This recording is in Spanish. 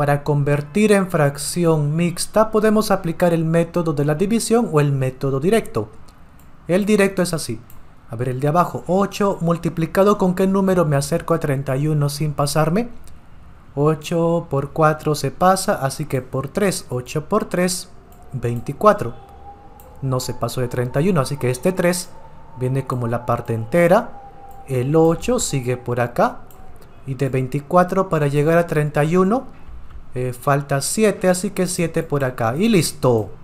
Para convertir en fracción mixta podemos aplicar el método de la división o el método directo. El directo es así. A ver, el de abajo, 8 multiplicado con qué número me acerco a 31 sin pasarme. 8 por 4 se pasa, así que por 3, 8 por 3, 24. No se pasó de 31, así que este 3 viene como la parte entera. El 8 sigue por acá. Y de 24 para llegar a 31 eh, falta 7, así que 7 por acá. Y listo.